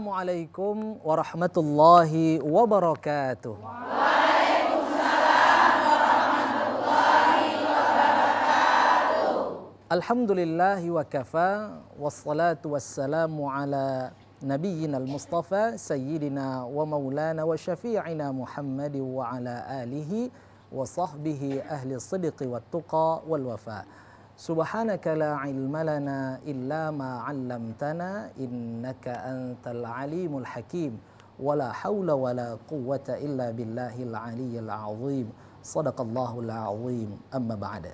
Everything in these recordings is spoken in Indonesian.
السلام عليكم ورحمة الله وبركاته الحمد لله وكفى والصلاة والسلام على نبينا المصطفى سيدنا ومولانا وشفيعنا محمد وعلى آله وصحبه أهل الصدق والتقى والوفاء Subhanaka la ilma illa ma 'allamtana innaka antal alimul hakim. Wala haula wala quwwata illa billahil aliyyil azim. Sadaqallahul azim. Amma ba'da.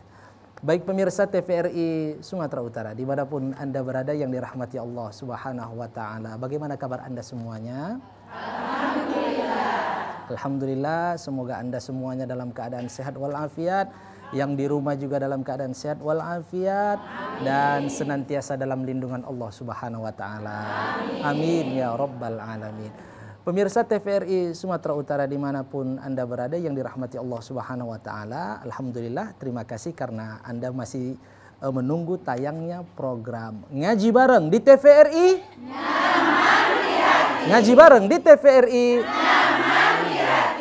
Baik pemirsa TVRI Sumatera Utara dimanapun Anda berada yang dirahmati Allah Subhanahu wa taala. Bagaimana kabar Anda semuanya? Alhamdulillah. Alhamdulillah semoga Anda semuanya dalam keadaan sehat walafiat yang di rumah juga dalam keadaan sehat walafiat dan senantiasa dalam lindungan Allah Subhanahu wa taala. Amin. Amin ya rabbal alamin. Pemirsa TVRI Sumatera Utara dimanapun Anda berada yang dirahmati Allah Subhanahu wa taala, alhamdulillah terima kasih karena Anda masih eh, menunggu tayangnya program ngaji bareng di TVRI. Ngaji bareng di TVRI.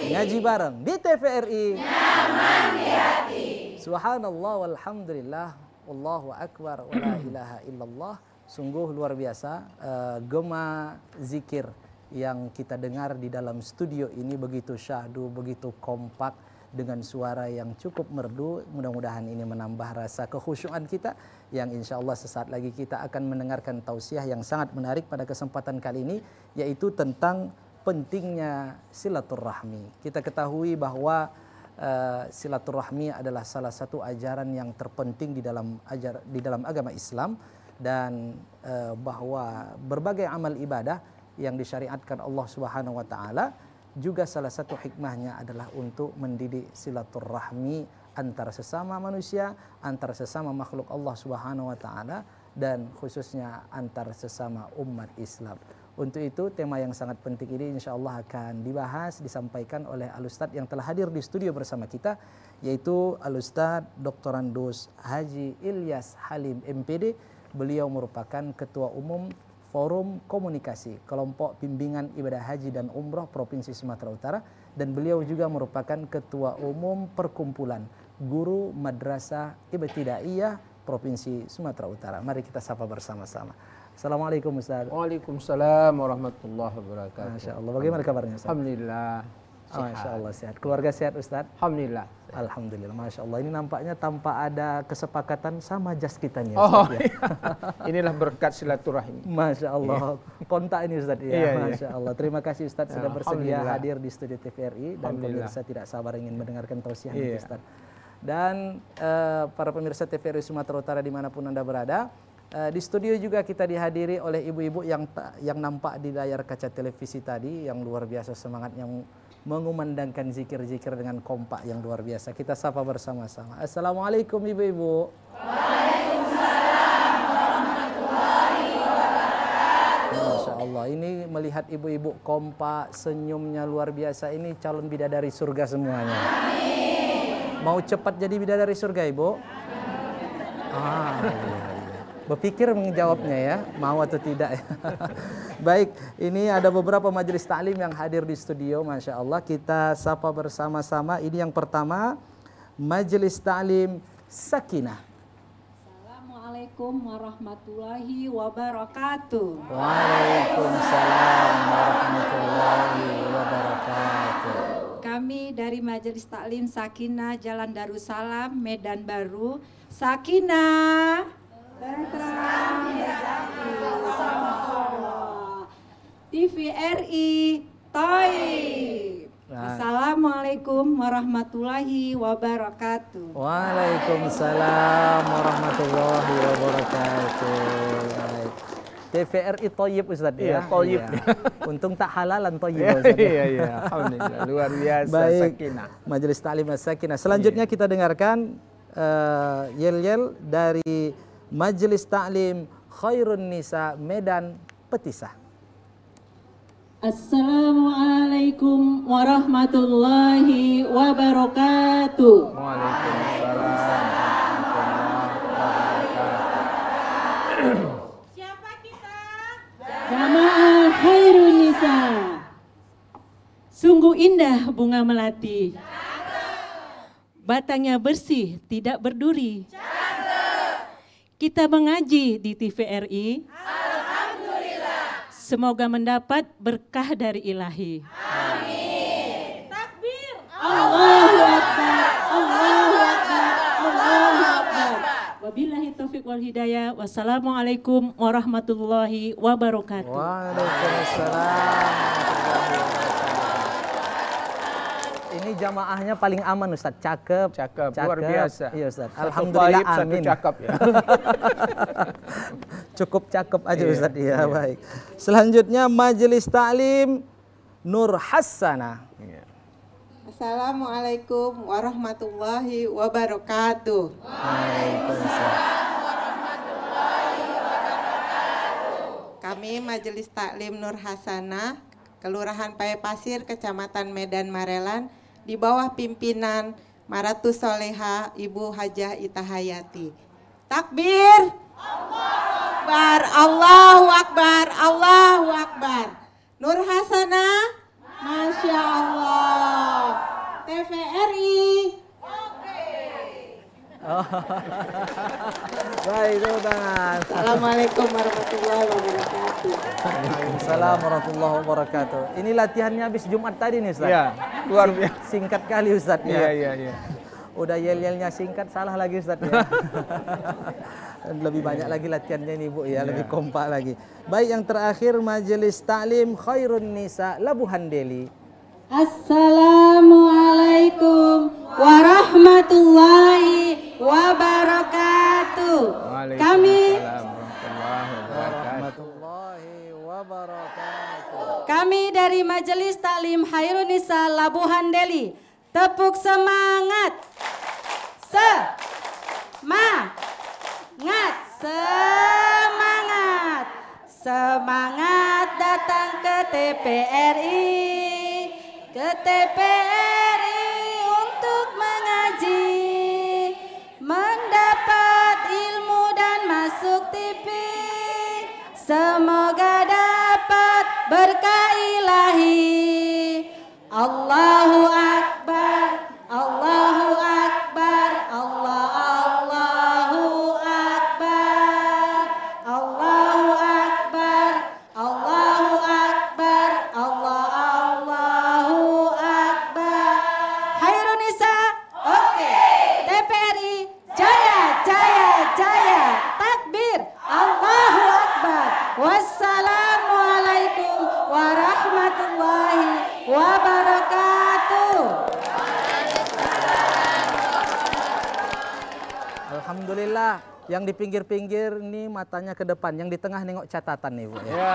Ngaji bareng di TVRI. Nyaman di hati. Subhanallah walhamdulillah Allahu akbar wa la ilaha illallah. Sungguh luar biasa uh, gema zikir yang kita dengar di dalam studio ini begitu syahdu, begitu kompak dengan suara yang cukup merdu. Mudah-mudahan ini menambah rasa kekhusyuan kita yang insya Allah sesaat lagi kita akan mendengarkan tausiah yang sangat menarik pada kesempatan kali ini yaitu tentang pentingnya silaturahmi. Kita ketahui bahwa Eh, silaturahmi adalah salah satu ajaran yang terpenting di dalam ajar di dalam agama Islam dan uh, bahwa berbagai amal ibadah yang disyariatkan Allah Subhanahu wa taala juga salah satu hikmahnya adalah untuk mendidik silaturahmi antara sesama manusia, antara sesama makhluk Allah Subhanahu wa taala dan khususnya antara sesama umat Islam. Untuk itu tema yang sangat penting ini insya Allah akan dibahas, disampaikan oleh Alustad yang telah hadir di studio bersama kita, yaitu Alustad Dr. Andus Haji Ilyas Halim MPD. Beliau merupakan Ketua Umum Forum Komunikasi Kelompok Bimbingan Ibadah Haji dan Umroh Provinsi Sumatera Utara dan beliau juga merupakan Ketua Umum Perkumpulan Guru Madrasah Ibtidaiyah Provinsi Sumatera Utara. Mari kita sapa bersama-sama. Assalamualaikum Ustaz. Waalaikumsalam warahmatullahi wabarakatuh. Masya Allah. Bagaimana kabarnya Ustaz? Alhamdulillah. Oh, Masya Allah sehat. Keluarga sehat Ustaz? Alhamdulillah. Alhamdulillah. Masya Allah. Ini nampaknya tanpa ada kesepakatan sama jas kita nih Oh, ya. iya. Inilah berkat silaturahmi. Masya Allah. Iya. Kontak ini Ustaz. Ya, iya, iya. Masya Allah. Terima kasih Ustaz sudah bersedia hadir di Studio TVRI. Dan pemirsa tidak sabar ingin mendengarkan tausiah iya. Ustaz. Dan uh, para pemirsa TVRI Sumatera Utara dimanapun Anda berada Eh, di studio juga kita dihadiri oleh ibu-ibu yang yang nampak di layar kaca televisi tadi yang luar biasa semangat yang mengumandangkan zikir-zikir dengan kompak yang luar biasa. Kita sapa bersama-sama. Assalamualaikum ibu-ibu. Allah, ini melihat ibu-ibu kompak, senyumnya luar biasa. Ini calon bidadari surga semuanya. Amin. Mau cepat jadi bidadari surga ibu? Amin. Ah, iya berpikir menjawabnya ya, mau atau tidak ya. Baik, ini ada beberapa majelis taklim yang hadir di studio, masya Allah. Kita sapa bersama-sama. Ini yang pertama, majelis taklim Sakinah. Assalamualaikum warahmatullahi wabarakatuh. Waalaikumsalam warahmatullahi wabarakatuh. Kami dari Majelis Taklim Sakinah Jalan Darussalam Medan Baru. Sakinah Berterang bersama Allah. TVRI Toib. Nah. Assalamualaikum warahmatullahi wabarakatuh. Waalaikumsalam warahmatullahi wabarakatuh. TVRI Toyib Ustaz ya. ya toyib. Ya. Untung tak halalan Toyib iya, ya, Ustaz. Iya iya alhamdulillah luar biasa Baik. sakinah. Majelis Ta'lim Sakinah. Selanjutnya iya. kita dengarkan uh, yel-yel dari Majelis Taklim Khairun Nisa Medan Petisah. Assalamualaikum warahmatullahi wabarakatuh. Waalaikumsalam. Jamaah Khairun Nisa. Sungguh indah bunga melati. Batangnya bersih, tidak berduri kita mengaji di TVRI. Alhamdulillah. Semoga mendapat berkah dari ilahi. Amin. Takbir. Allahu Akbar. Allahu Akbar. Allahu Akbar. Wabillahi Taufik wal hidayah. Wassalamualaikum warahmatullahi wabarakatuh. Waalaikumsalam. Ini jamaahnya paling aman Ustaz, cakep. Cakep, cakep. luar biasa. Iya Ustaz, satu Alhamdulillah baib, amin. Satu cakep ya. Cukup cakep aja iya, Ustadz, iya, iya baik. Selanjutnya Majelis Taklim Nur Hassana. Iya. Assalamualaikum warahmatullahi wabarakatuh. Waalaikumsalam. Kami Majelis Taklim Nur Hasanah, Kelurahan Paya Pasir, Kecamatan Medan Marelan, di bawah pimpinan Maratus Soleha Ibu Hajah Itahayati. Takbir. Akbar. Allahu Akbar. Allahu Akbar. Nur Hasanah. Masya Allah. TVRI. Oh. Baik, tepuk tangan. Assalamualaikum warahmatullahi wabarakatuh. Waalaikumsalam warahmatullahi wabarakatuh. Ini latihannya habis Jumat tadi nih Ustaz. Iya, luar biasa. Singkat kali Ustaz ya. Iya, iya, iya. Udah yel-yelnya singkat, salah lagi Ustaz ya. Lebih banyak lagi latihannya ini Bu ya, iya. lebih kompak lagi. Baik, yang terakhir majelis taklim Khairun Nisa Labuhan Deli. Assalamualaikum warahmatullahi wabarakatuh. Kami Kami dari Majelis Taklim Hairunisa Labuhan Deli. Tepuk semangat. Se ma ngat semangat. Semangat datang ke TPRI ke TPRI untuk mengaji, mendapat ilmu dan masuk TV. Semoga dapat berkah ilahi. Allahu di pinggir-pinggir ini matanya ke depan, yang di tengah nengok catatan nih Bu. Ya. ya.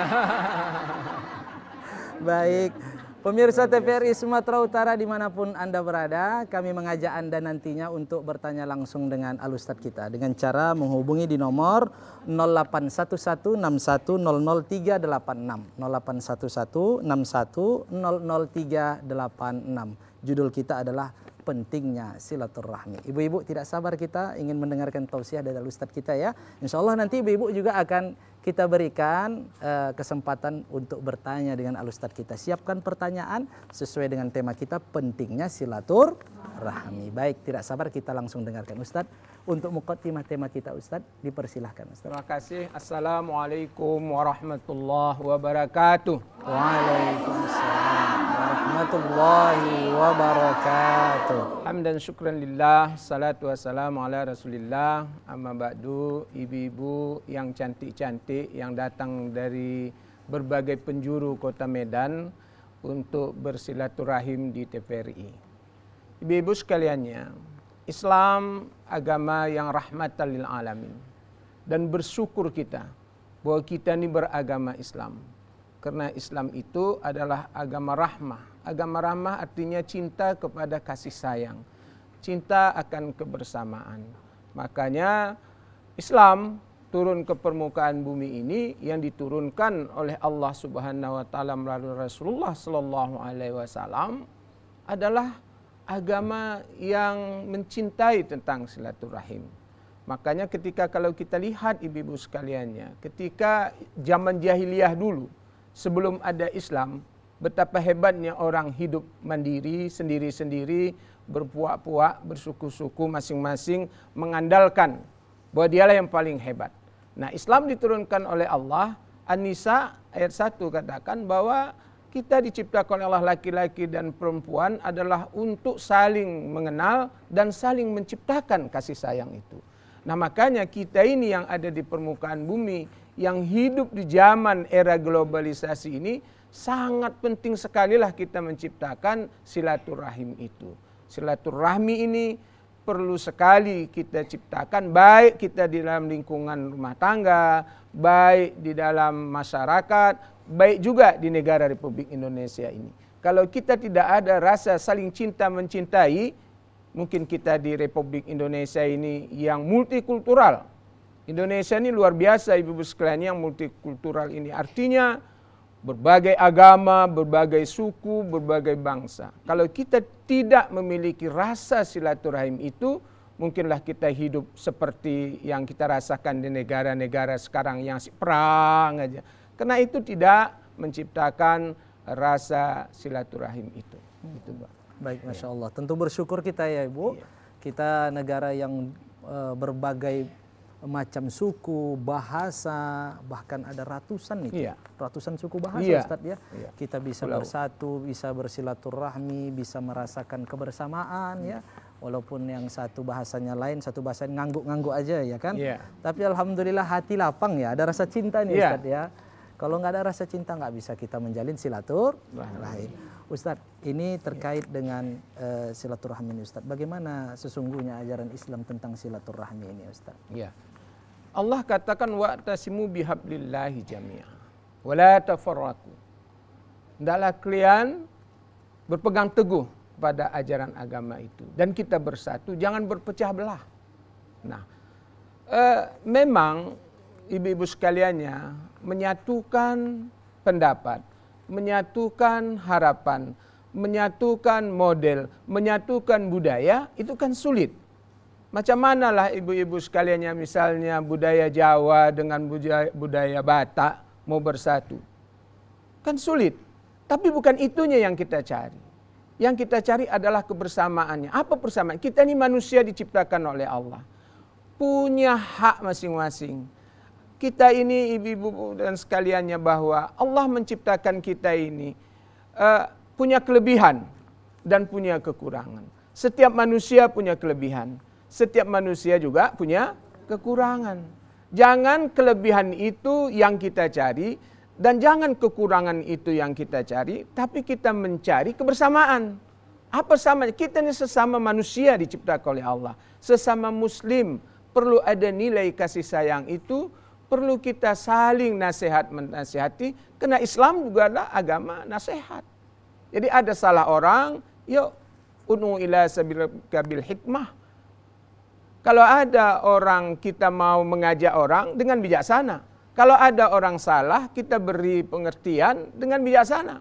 Baik. Pemirsa TVRI Sumatera Utara dimanapun Anda berada, kami mengajak Anda nantinya untuk bertanya langsung dengan Alustad kita dengan cara menghubungi di nomor 0811 081161000386. Judul kita adalah pentingnya silaturahmi. Ibu-ibu tidak sabar kita ingin mendengarkan tausiah dari Ustadz kita ya. Insya Allah nanti ibu-ibu juga akan kita berikan uh, kesempatan untuk bertanya dengan Alustad kita. Siapkan pertanyaan sesuai dengan tema kita pentingnya silaturahmi. Baik, tidak sabar kita langsung dengarkan Ustadz. untuk mukadimah tema kita Ustadz, dipersilahkan Ustadz. Terima kasih. Assalamualaikum warahmatullahi wabarakatuh. Waalaikumsalam. warahmatullahi wabarakatuh. Hamdan syukran lillah, salatu wassalamu ala rasulillah, amma ba'du, ibu-ibu yang cantik-cantik yang datang dari berbagai penjuru kota Medan untuk bersilaturahim di TPRI. Ibu-ibu sekaliannya, Islam agama yang rahmatan lil alamin dan bersyukur kita bahwa kita ini beragama Islam. Karena Islam itu adalah agama rahmah. Agama rahmah artinya cinta kepada kasih sayang. Cinta akan kebersamaan. Makanya Islam turun ke permukaan bumi ini yang diturunkan oleh Allah Subhanahu wa taala melalui Rasulullah sallallahu alaihi wasallam adalah agama yang mencintai tentang silaturahim. Makanya ketika kalau kita lihat ibu-ibu sekaliannya, ketika zaman jahiliyah dulu sebelum ada Islam, betapa hebatnya orang hidup mandiri, sendiri-sendiri, berpuak-puak, bersuku-suku masing-masing, mengandalkan bahwa dialah yang paling hebat. Nah, Islam diturunkan oleh Allah. An-Nisa ayat 1 katakan bahwa kita diciptakan oleh Allah laki-laki dan perempuan adalah untuk saling mengenal dan saling menciptakan kasih sayang itu. Nah, makanya kita ini yang ada di permukaan bumi yang hidup di zaman era globalisasi ini sangat penting sekali lah kita menciptakan silaturahim itu. Silaturahmi ini perlu sekali kita ciptakan baik kita di dalam lingkungan rumah tangga, baik di dalam masyarakat, baik juga di negara Republik Indonesia ini. Kalau kita tidak ada rasa saling cinta mencintai, mungkin kita di Republik Indonesia ini yang multikultural, Indonesia ini luar biasa ibu-ibu sekalian yang multikultural ini. Artinya berbagai agama, berbagai suku, berbagai bangsa. Kalau kita tidak memiliki rasa silaturahim itu, mungkinlah kita hidup seperti yang kita rasakan di negara-negara sekarang yang perang aja. Karena itu tidak menciptakan rasa silaturahim itu. itu Pak. Baik, masya ya. Allah. Tentu bersyukur kita ya, Ibu. Iya. Kita negara yang eh, berbagai macam suku, bahasa, bahkan ada ratusan nih, Iya. ratusan suku bahasa iya. Ustadz ya. Iya. Kita bisa Pulau. bersatu, bisa bersilaturahmi, bisa merasakan kebersamaan ya. Walaupun yang satu bahasanya lain, satu bahasa ngangguk-ngangguk aja ya kan. Iya. Tapi alhamdulillah hati lapang ya, ada rasa cinta nih iya. Ustadz ya. Kalau nggak ada rasa cinta nggak bisa kita menjalin silaturahmi. Ustadz, ini terkait dengan uh, silaturahmi ini Ustadz. Bagaimana sesungguhnya ajaran Islam tentang silaturahmi ini Ustadz? Iya. Allah katakan wa'tasimu bihablillahi jami'a wa la tafarraqu. Hendaklah kalian berpegang teguh pada ajaran agama itu dan kita bersatu, jangan berpecah belah. Nah, e, memang ibu-ibu sekaliannya menyatukan pendapat, menyatukan harapan, menyatukan model, menyatukan budaya itu kan sulit. Macam manalah ibu-ibu sekaliannya misalnya budaya Jawa dengan budaya, Batak mau bersatu. Kan sulit. Tapi bukan itunya yang kita cari. Yang kita cari adalah kebersamaannya. Apa persamaan? Kita ini manusia diciptakan oleh Allah. Punya hak masing-masing. Kita ini ibu-ibu dan sekaliannya bahwa Allah menciptakan kita ini uh, punya kelebihan dan punya kekurangan. Setiap manusia punya kelebihan setiap manusia juga punya kekurangan. Jangan kelebihan itu yang kita cari dan jangan kekurangan itu yang kita cari, tapi kita mencari kebersamaan. Apa sama? Kita ini sesama manusia diciptakan oleh Allah, sesama muslim, perlu ada nilai kasih sayang itu, perlu kita saling nasihat menasihati kena Islam juga adalah agama nasihat. Jadi ada salah orang, yuk unu ila sabil hikmah kalau ada orang kita mau mengajak orang dengan bijaksana. Kalau ada orang salah kita beri pengertian dengan bijaksana.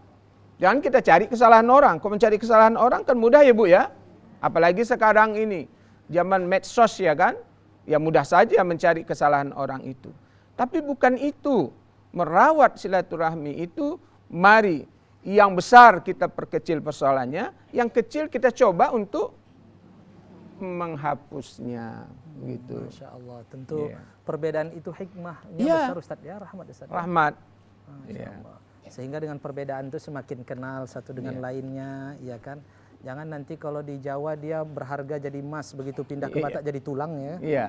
Jangan kita cari kesalahan orang. Kalau mencari kesalahan orang kan mudah ya Bu ya. Apalagi sekarang ini zaman medsos ya kan. Ya mudah saja mencari kesalahan orang itu. Tapi bukan itu. Merawat silaturahmi itu mari yang besar kita perkecil persoalannya, yang kecil kita coba untuk menghapusnya gitu. Masya Allah, tentu yeah. perbedaan itu hikmahnya yeah. besar Ustaz ya, rahmat Ustaz. Rahmat. Ya. Sehingga dengan perbedaan itu semakin kenal satu dengan yeah. lainnya, ya kan? Jangan nanti kalau di Jawa dia berharga jadi emas, begitu pindah ke iya. Batak yeah. jadi tulang ya. Iya.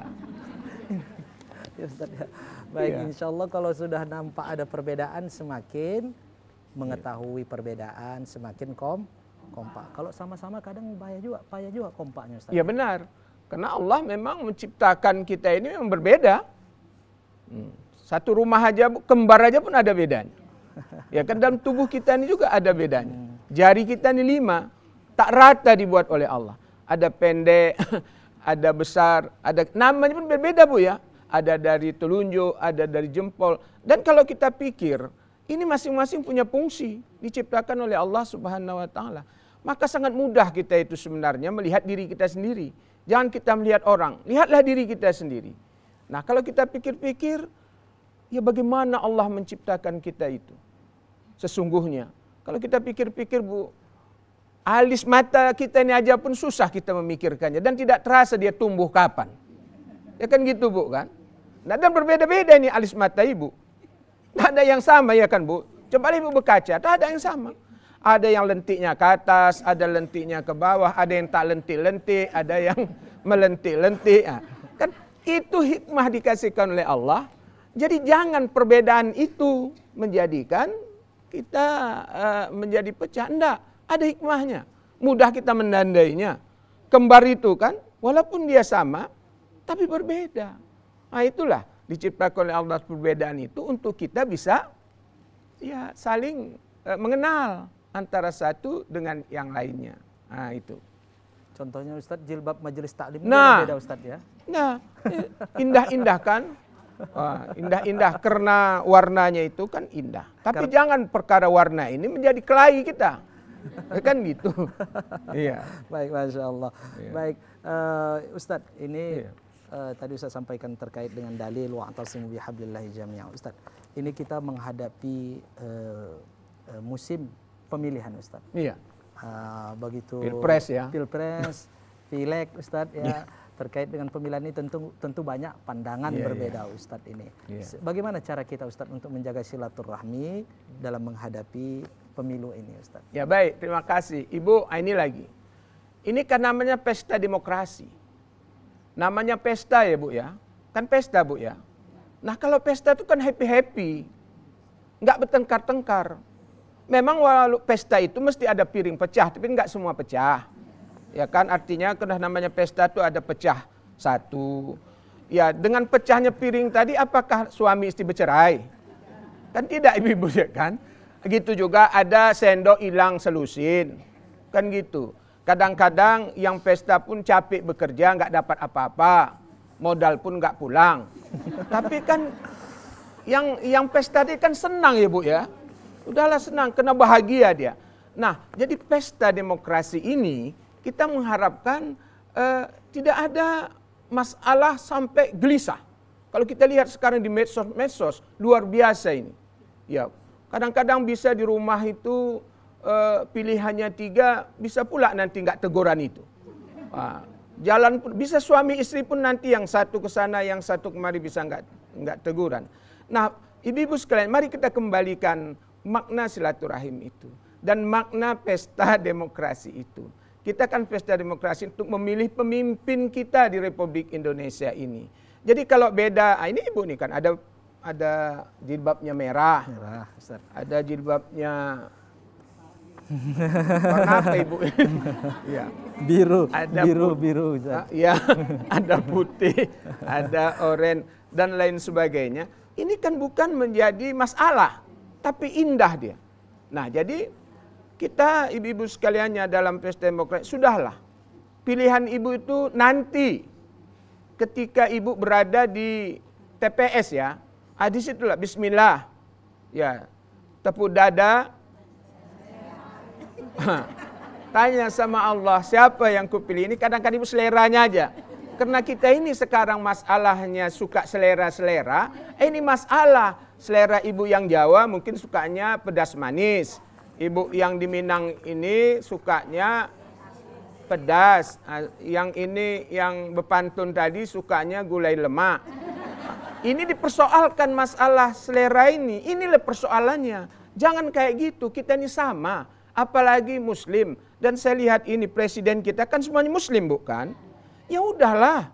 ya, Ustaz, ya. Baik, yeah. insya Allah kalau sudah nampak ada perbedaan semakin mengetahui perbedaan, semakin kom kompak. Kalau sama-sama kadang bahaya juga, payah juga kompaknya Ustaz. Iya benar. Karena Allah memang menciptakan kita ini memang berbeda. Hmm. Satu rumah aja, kembar aja pun ada bedanya. Ya kan dalam tubuh kita ini juga ada bedanya. Hmm. Jari kita ini lima, tak rata dibuat oleh Allah. Ada pendek, ada besar, ada namanya pun berbeda bu ya. Ada dari telunjuk, ada dari jempol. Dan kalau kita pikir, ini masing-masing punya fungsi diciptakan oleh Allah Subhanahu wa taala maka sangat mudah kita itu sebenarnya melihat diri kita sendiri. Jangan kita melihat orang, lihatlah diri kita sendiri. Nah, kalau kita pikir-pikir, ya bagaimana Allah menciptakan kita itu? Sesungguhnya, kalau kita pikir-pikir, Bu, alis mata kita ini aja pun susah kita memikirkannya dan tidak terasa dia tumbuh kapan. Ya kan gitu, Bu, kan? Nah, dan berbeda-beda ini alis mata Ibu. Tidak ada yang sama ya kan, Bu? Coba Ibu berkaca, tidak ada yang sama. Ada yang lentiknya ke atas, ada lentiknya ke bawah, ada yang tak lentik-lentik, ada yang melentik-lentik. Ah, kan itu hikmah dikasihkan oleh Allah. Jadi jangan perbedaan itu menjadikan kita uh, menjadi pecah. Tidak, ada hikmahnya. Mudah kita menandainya. Kembar itu kan, walaupun dia sama, tapi berbeda. Nah itulah diciptakan oleh Allah perbedaan itu untuk kita bisa ya saling uh, mengenal antara satu dengan yang lainnya. Nah, itu. Contohnya Ustadz jilbab majelis taklim nah, beda Ustadz ya. Nah, indah-indah kan? Indah-indah karena warnanya itu kan indah. Tapi jangan perkara warna ini menjadi kelahi kita. Ya kan gitu. iya. Baik, Masya Allah. Iya. Baik, uh, Ustadz ini iya. uh, tadi saya sampaikan terkait dengan dalil wa'atasimu bihablillahi jami'a. Ustadz, ini kita menghadapi uh, musim pemilihan Ustaz. Iya. Uh, begitu pilpres ya. Pilpres, pileg Ustaz ya. Iya. terkait dengan pemilihan ini tentu tentu banyak pandangan yeah, iya. berbeda yeah. Ustadz ini. Yeah. Iya. Bagaimana cara kita Ustadz untuk menjaga silaturahmi dalam menghadapi pemilu ini Ustadz? Ya baik, terima kasih. Ibu, ah, ini lagi. Ini kan namanya pesta demokrasi. Namanya pesta ya Bu ya. Kan pesta Bu ya. Nah kalau pesta itu kan happy-happy. Nggak bertengkar-tengkar memang walau pesta itu mesti ada piring pecah, tapi nggak semua pecah. Ya kan artinya karena namanya pesta itu ada pecah satu. Ya dengan pecahnya piring tadi apakah suami istri bercerai? Kan tidak ibu-ibu ya kan? Gitu juga ada sendok hilang selusin. Kan gitu. Kadang-kadang yang pesta pun capek bekerja nggak dapat apa-apa. Modal pun nggak pulang. tapi kan yang yang pesta tadi kan senang ya bu ya Udahlah senang, kena bahagia dia. Nah, jadi pesta demokrasi ini kita mengharapkan uh, tidak ada masalah sampai gelisah. Kalau kita lihat sekarang di medsos-medsos luar biasa ini. Ya, kadang-kadang bisa di rumah itu uh, pilihannya tiga, bisa pula nanti nggak teguran itu. Uh, jalan pun bisa suami istri pun nanti yang satu ke sana, yang satu kemari bisa nggak nggak teguran. Nah, ibu-ibu sekalian, mari kita kembalikan makna silaturahim itu dan makna pesta demokrasi itu. Kita kan pesta demokrasi untuk memilih pemimpin kita di Republik Indonesia ini. Jadi kalau beda, ah, ini ibu nih kan ada ada jilbabnya merah, merah Ustaz. ada jilbabnya warna apa ibu? ya. Biru, ada biru, put... biru. Ustaz. Ya, ada putih, ada oranye dan lain sebagainya. Ini kan bukan menjadi masalah tapi indah dia. Nah, jadi kita ibu-ibu sekaliannya dalam pesta demokrasi sudahlah. Pilihan ibu itu nanti ketika ibu berada di TPS ya. Ah, di situlah bismillah. Ya. Tepuk dada. Tanya sama Allah, siapa yang kupilih? Ini kadang-kadang ibu seleranya aja. Karena kita ini sekarang masalahnya suka selera-selera, eh, ini masalah selera ibu yang Jawa mungkin sukanya pedas manis. Ibu yang di Minang ini sukanya pedas. Ah, yang ini yang bepantun tadi sukanya gulai lemak. Ini dipersoalkan masalah selera ini. Inilah persoalannya. Jangan kayak gitu, kita ini sama. Apalagi muslim. Dan saya lihat ini presiden kita kan semuanya muslim bukan? Ya udahlah.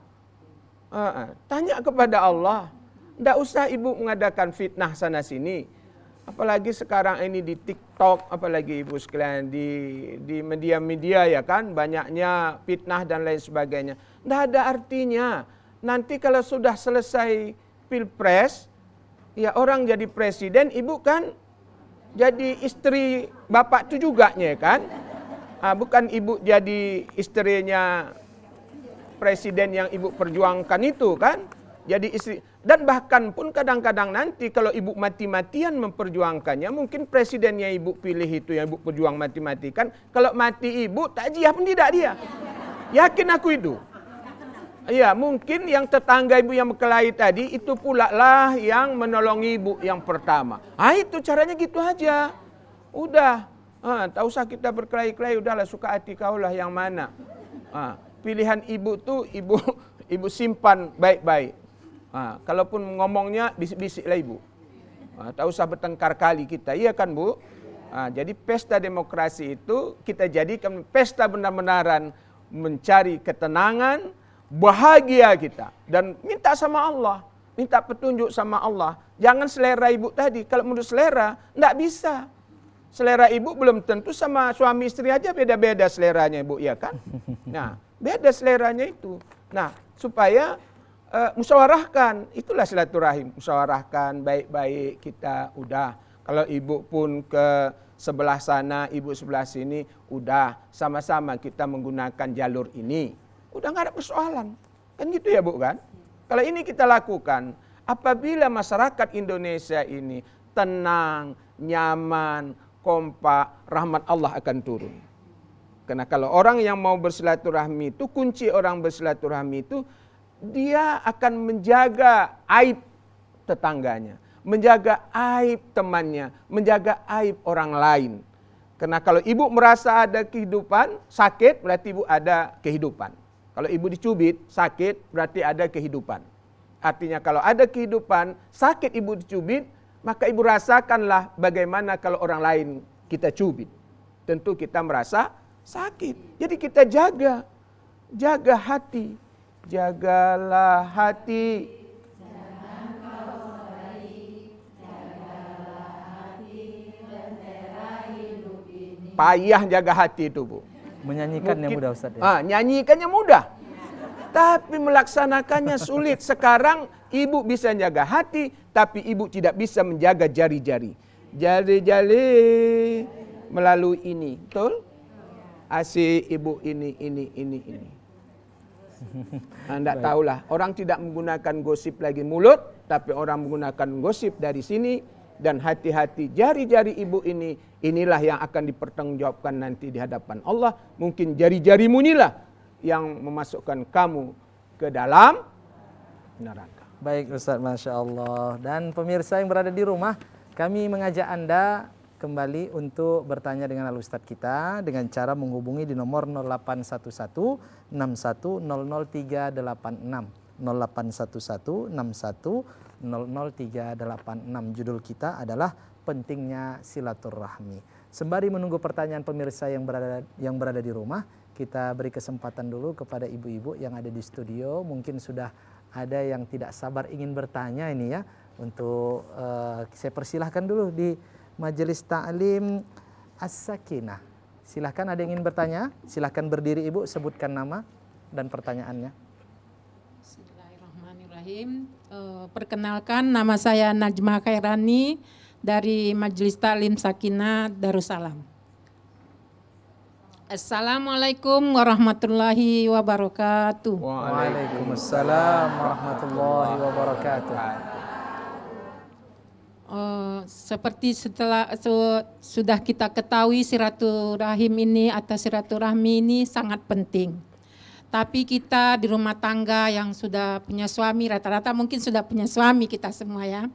Ah, ah. tanya kepada Allah tidak usah ibu mengadakan fitnah sana sini. Apalagi sekarang ini di TikTok, apalagi ibu sekalian di di media-media ya kan banyaknya fitnah dan lain sebagainya. Tidak ada artinya. Nanti kalau sudah selesai pilpres, ya orang jadi presiden, ibu kan jadi istri bapak itu juga ya kan. Ah, bukan ibu jadi istrinya presiden yang ibu perjuangkan itu kan jadi istri dan bahkan pun kadang-kadang nanti kalau ibu mati-matian memperjuangkannya mungkin presidennya ibu pilih itu yang ibu perjuang mati-matikan kalau mati ibu tak takjiah pun tidak dia yakin aku itu Iya mungkin yang tetangga ibu yang berkelahi tadi itu pula lah yang menolong ibu yang pertama ah itu caranya gitu aja udah ah, tak usah kita berkelahi-kelahi udahlah suka hati lah yang mana ah, pilihan ibu tuh ibu ibu simpan baik-baik kalau kalaupun ngomongnya bisik-bisik lah ibu. Ha, tak usah bertengkar kali kita, iya kan bu? Ha, jadi pesta demokrasi itu kita jadikan pesta benar-benaran mencari ketenangan, bahagia kita. Dan minta sama Allah, minta petunjuk sama Allah. Jangan selera ibu tadi, kalau menurut selera, tidak bisa. Selera ibu belum tentu sama suami istri aja beda-beda seleranya ibu, iya kan? Nah, beda seleranya itu. Nah, supaya uh, musyawarahkan, itulah silaturahim. Musyawarahkan baik-baik kita udah. Kalau ibu pun ke sebelah sana, ibu sebelah sini, udah sama-sama kita menggunakan jalur ini. Udah nggak ada persoalan. Kan gitu ya Bu kan? Kalau ini kita lakukan, apabila masyarakat Indonesia ini tenang, nyaman, kompak, rahmat Allah akan turun. Karena kalau orang yang mau bersilaturahmi itu, kunci orang bersilaturahmi itu dia akan menjaga aib tetangganya, menjaga aib temannya, menjaga aib orang lain. Karena kalau ibu merasa ada kehidupan, sakit berarti ibu ada kehidupan. Kalau ibu dicubit, sakit berarti ada kehidupan. Artinya kalau ada kehidupan, sakit ibu dicubit, maka ibu rasakanlah bagaimana kalau orang lain kita cubit. Tentu kita merasa sakit. Jadi kita jaga, jaga hati, jagalah hati. Payah jaga hati itu, Bu. Menyanyikannya mudah, Ustaz. Ya? Ah, nyanyikannya mudah. tapi melaksanakannya sulit. Sekarang ibu bisa jaga hati, tapi ibu tidak bisa menjaga jari-jari. Jari-jari melalui ini, betul? Asih ibu ini, ini, ini, ini. Anda tahulah. Orang tidak menggunakan gosip lagi mulut, tapi orang menggunakan gosip dari sini. Dan hati-hati jari-jari ibu ini, inilah yang akan dipertanggungjawabkan nanti di hadapan Allah. Mungkin jari-jarimu inilah yang memasukkan kamu ke dalam neraka. Baik Ustaz, Masya Allah. Dan pemirsa yang berada di rumah, kami mengajak Anda kembali untuk bertanya dengan alustad kita dengan cara menghubungi di nomor 0811 6100386 0811 6100386 judul kita adalah pentingnya silaturahmi. Sembari menunggu pertanyaan pemirsa yang berada yang berada di rumah, kita beri kesempatan dulu kepada ibu-ibu yang ada di studio mungkin sudah ada yang tidak sabar ingin bertanya ini ya untuk uh, saya persilahkan dulu di Majelis Ta'lim As-Sakinah. Silahkan ada yang ingin bertanya, silahkan berdiri Ibu, sebutkan nama dan pertanyaannya. Bismillahirrahmanirrahim. Eh, perkenalkan nama saya Najma Khairani dari Majelis Ta'lim Sakinah Darussalam. Assalamualaikum warahmatullahi wabarakatuh. Waalaikumsalam warahmatullahi wabarakatuh. Uh, seperti setelah su, sudah kita ketahui silaturahim ini atau silaturahmi ini sangat penting. Tapi kita di rumah tangga yang sudah punya suami, rata-rata mungkin sudah punya suami kita semua ya.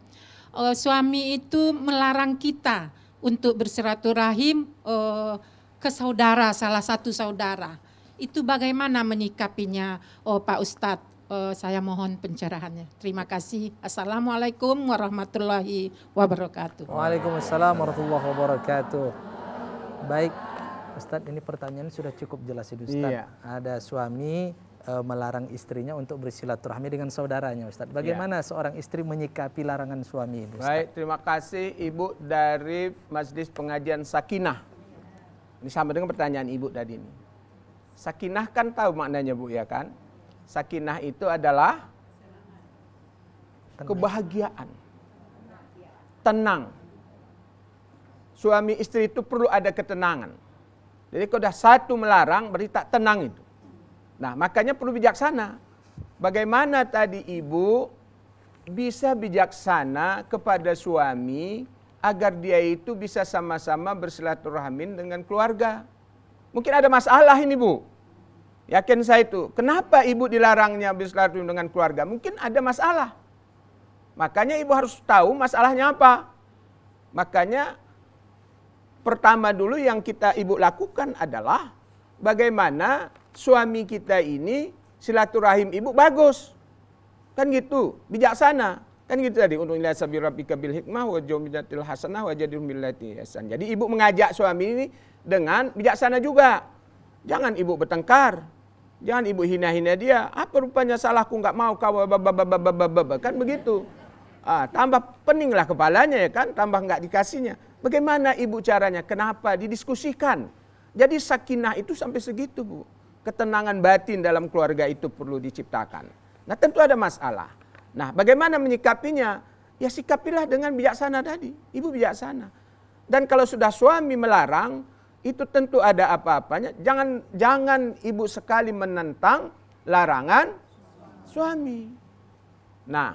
Uh, suami itu melarang kita untuk bersilaturahim uh, ke saudara, salah satu saudara. Itu bagaimana menyikapinya oh, Pak Ustadz? uh, saya mohon pencerahannya. Terima kasih. Assalamualaikum warahmatullahi wabarakatuh. Waalaikumsalam warahmatullahi wabarakatuh. Baik, Ustadz ini pertanyaan sudah cukup jelas ya, Ustadz. Iya. Ada suami uh, melarang istrinya untuk bersilaturahmi dengan saudaranya Ustadz. Iya. Bagaimana iya. seorang istri menyikapi larangan suami ini Ustadz? Baik, terima kasih Ibu dari Majlis Pengajian Sakinah. Ini sama dengan pertanyaan Ibu tadi ini. Sakinah kan tahu maknanya Bu ya kan? Sakinah itu adalah kebahagiaan. Tenang. Suami istri itu perlu ada ketenangan. Jadi kalau sudah satu melarang berarti tak tenang itu. Nah, makanya perlu bijaksana. Bagaimana tadi ibu bisa bijaksana kepada suami agar dia itu bisa sama-sama bersilaturahmi dengan keluarga. Mungkin ada masalah ini, Bu. Yakin saya itu. Kenapa ibu dilarangnya bersilaturahim dengan keluarga? Mungkin ada masalah. Makanya ibu harus tahu masalahnya apa. Makanya pertama dulu yang kita ibu lakukan adalah bagaimana suami kita ini silaturahim ibu bagus. Kan gitu, bijaksana. Kan gitu tadi untuk nilai sabir rabbika bil hikmah wa jawmidatil hasanah wa jadil millati ihsan. Jadi ibu mengajak suami ini dengan bijaksana juga. Jangan ibu bertengkar, Jangan ibu hina-hina dia. Apa rupanya salahku nggak mau kau kan begitu. Ah, tambah peninglah kepalanya ya kan, tambah nggak dikasihnya. Bagaimana ibu caranya? Kenapa? Didiskusikan. Jadi sakinah itu sampai segitu bu. Ketenangan batin dalam keluarga itu perlu diciptakan. Nah tentu ada masalah. Nah bagaimana menyikapinya? Ya sikapilah dengan bijaksana tadi. Ibu bijaksana. Dan kalau sudah suami melarang, itu tentu ada apa-apanya. Jangan jangan ibu sekali menentang larangan suami. Nah,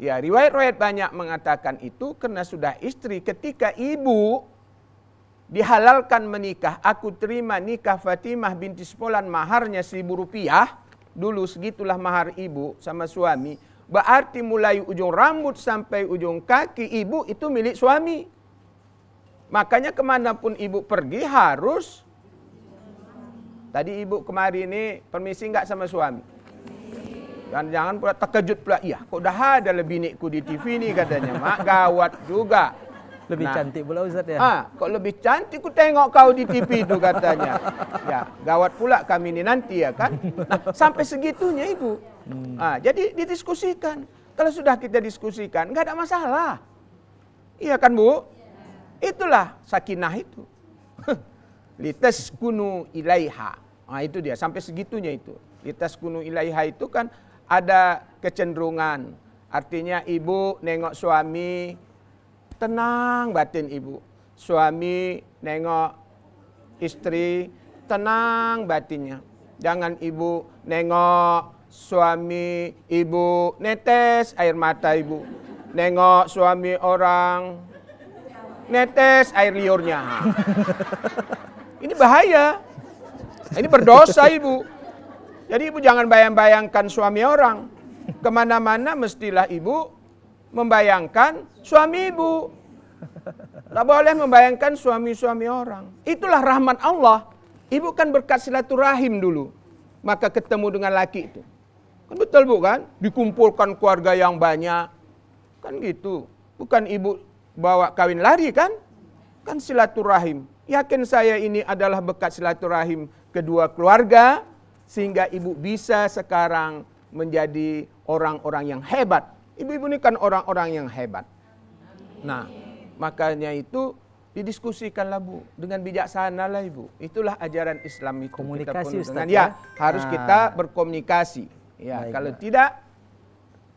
ya riwayat-riwayat banyak mengatakan itu karena sudah istri ketika ibu dihalalkan menikah, aku terima nikah Fatimah binti Sepolan maharnya seribu rupiah. Dulu segitulah mahar ibu sama suami. Berarti mulai ujung rambut sampai ujung kaki ibu itu milik suami. Makanya kemanapun ibu pergi harus Tadi ibu kemari ini permisi nggak sama suami? Dan jangan pula terkejut pula, iya kok dah ada lebih nikku di TV nih katanya, mak gawat juga. Lebih nah, cantik pula Ustaz ya? Ah, kok lebih cantik ku tengok kau di TV itu katanya. ya, gawat pula kami ini nanti ya kan. Nah, sampai segitunya ibu. Hmm. Ah, jadi didiskusikan. Kalau sudah kita diskusikan, nggak ada masalah. Iya kan Bu? Itulah sakinah itu. Litas kunu ilaiha. Nah, itu dia sampai segitunya itu. Litas kunu ilaiha itu kan ada kecenderungan. Artinya ibu nengok suami tenang batin ibu. Suami nengok istri tenang batinnya. Jangan ibu nengok suami ibu netes air mata ibu. Nengok suami orang netes air liurnya. Ini bahaya. Ini berdosa ibu. Jadi ibu jangan bayang-bayangkan suami orang. Kemana-mana mestilah ibu membayangkan suami ibu. Tak boleh membayangkan suami-suami orang. Itulah rahmat Allah. Ibu kan berkat silaturahim dulu. Maka ketemu dengan laki itu. Kan betul bu kan? Dikumpulkan keluarga yang banyak. Kan gitu. Bukan ibu bawa kawin lari kan? Kan silaturahim. Yakin saya ini adalah bekas silaturahim kedua keluarga sehingga ibu bisa sekarang menjadi orang-orang yang hebat. Ibu-ibu ini kan orang-orang yang hebat. Nah, makanya itu didiskusikanlah Bu dengan bijaksana lah Ibu. Itulah ajaran Islam itu. Komunikasi kita Ustaz, ya. ya, harus nah. kita berkomunikasi. Ya, Baik, kalau tidak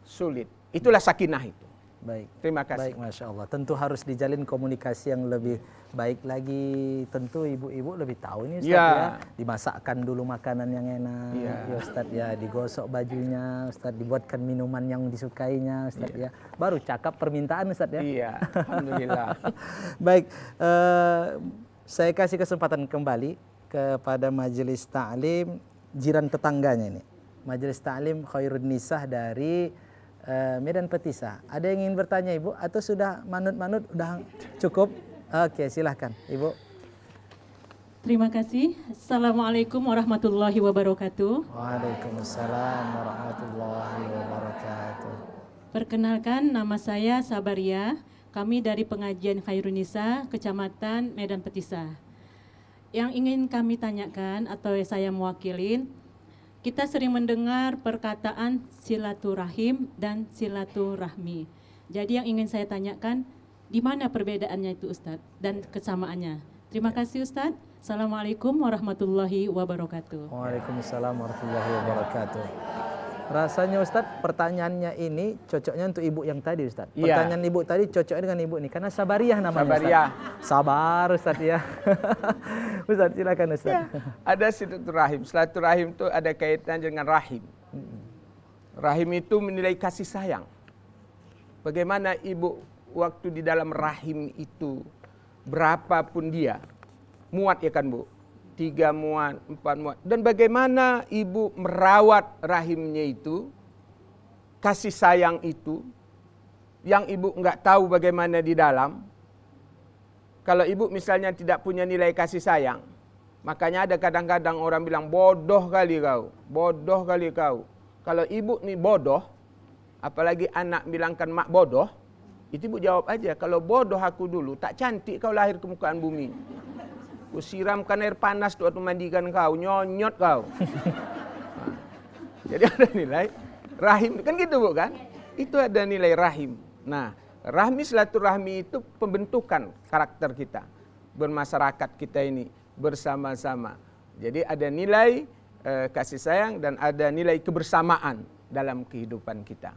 sulit. Itulah sakinah itu. Baik. Terima kasih. Baik, Masya Allah. Tentu harus dijalin komunikasi yang lebih baik lagi. Tentu ibu-ibu lebih tahu ini Ustaz ya. ya. Dimasakkan dulu makanan yang enak iya. ya, ya Ustaz ya. Digosok bajunya Ustaz. Dibuatkan minuman yang disukainya Ustaz ya. ya. Baru cakap permintaan Ustaz ya. Iya. Alhamdulillah. baik. Uh, saya kasih kesempatan kembali kepada majelis ta'lim jiran tetangganya ini. Majelis ta'lim Khairun Nisah dari Eh, Medan Petisa. Ada yang ingin bertanya Ibu atau sudah manut-manut udah cukup? Oke, silahkan Ibu. Terima kasih. Assalamualaikum warahmatullahi wabarakatuh. Waalaikumsalam warahmatullahi wabarakatuh. Perkenalkan nama saya Sabaria. Kami dari pengajian Khairunisa, Kecamatan Medan Petisa. Yang ingin kami tanyakan atau saya mewakilin, kita sering mendengar perkataan silaturahim dan silaturahmi. Jadi yang ingin saya tanyakan, di mana perbedaannya itu Ustadz dan kesamaannya? Terima kasih Ustadz. Assalamualaikum warahmatullahi wabarakatuh. Waalaikumsalam warahmatullahi wabarakatuh. Rasanya Ustadz pertanyaannya ini cocoknya untuk ibu yang tadi Ustadz. Iya. Pertanyaan ibu tadi cocoknya dengan ibu ini karena sabariah namanya Sabariah. Sabar Ustadz ya. Ustadz silakan Ustadz. Ya. Ada silaturahim. Silaturahim itu ada kaitan dengan rahim. Rahim itu menilai kasih sayang. Bagaimana ibu waktu di dalam rahim itu berapapun dia muat ya kan Bu? tiga muat, empat muat. Dan bagaimana ibu merawat rahimnya itu, kasih sayang itu, yang ibu nggak tahu bagaimana di dalam. Kalau ibu misalnya tidak punya nilai kasih sayang, makanya ada kadang-kadang orang bilang bodoh kali kau, bodoh kali kau. Kalau ibu nih bodoh, apalagi anak bilangkan mak bodoh, itu ibu jawab aja, kalau bodoh aku dulu, tak cantik kau lahir ke mukaan bumi. Ku siramkan air panas waktu mandikan kau, nyonyot kau. jadi ada nilai rahim, kan gitu bu kan? Itu ada nilai rahim. Nah, rahmi silaturahmi itu pembentukan karakter kita, bermasyarakat kita ini bersama-sama. Jadi ada nilai eh, kasih sayang dan ada nilai kebersamaan dalam kehidupan kita.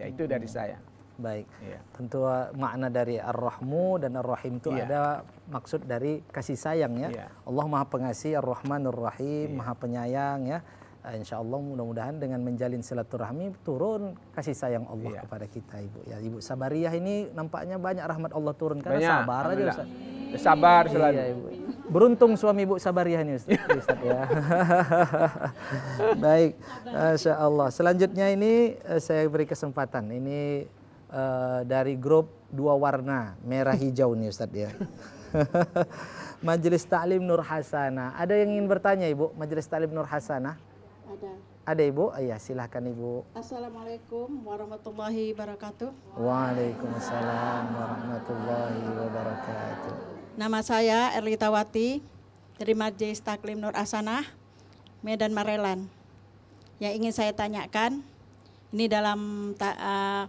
Ya itu dari hmm. saya. Baik. Ya. Tentu uh, makna dari Ar-Rahmu dan Ar-Rahim itu ya. ada maksud dari kasih sayang ya. ya. Allah Maha Pengasih, ar ar Rahim, ya. Maha Penyayang ya. Uh, insya Allah mudah-mudahan dengan menjalin silaturahmi turun kasih sayang Allah ya. kepada kita Ibu. Ya Ibu Sabariyah ini nampaknya banyak rahmat Allah turun karena banyak. sabar aja Ustaz. Sabar selalu. Iya, Ibu. Beruntung suami Ibu Sabariyah ini Ustaz, Ustaz ya. Baik, Masya Allah. Selanjutnya ini uh, saya beri kesempatan. Ini Eh, dari grup dua warna merah hijau nih Ustadz ya. Majelis Taklim Nur Hasanah. Ada yang ingin bertanya Ibu Majelis Taklim Nur Hasanah? Ada. Ada Ibu? Oh, iya, silahkan Ibu. Assalamualaikum warahmatullahi wabarakatuh. Waalaikumsalam warahmatullahi wabarakatuh. Nama saya Erlita Wati dari Majelis Taklim Nur Hasanah, Medan Marelan. Yang ingin saya tanyakan, ini dalam ta, uh,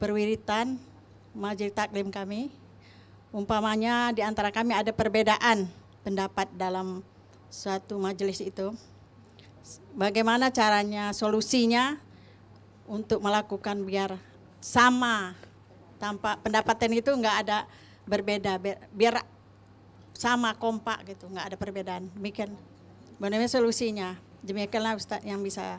Perwiritan majelis taklim kami. Umpamanya di antara kami ada perbedaan pendapat dalam suatu majelis itu. Bagaimana caranya, solusinya untuk melakukan biar sama tanpa pendapatan itu nggak ada berbeda biar, sama kompak gitu nggak ada perbedaan demikian bagaimana solusinya demikianlah Ustaz yang bisa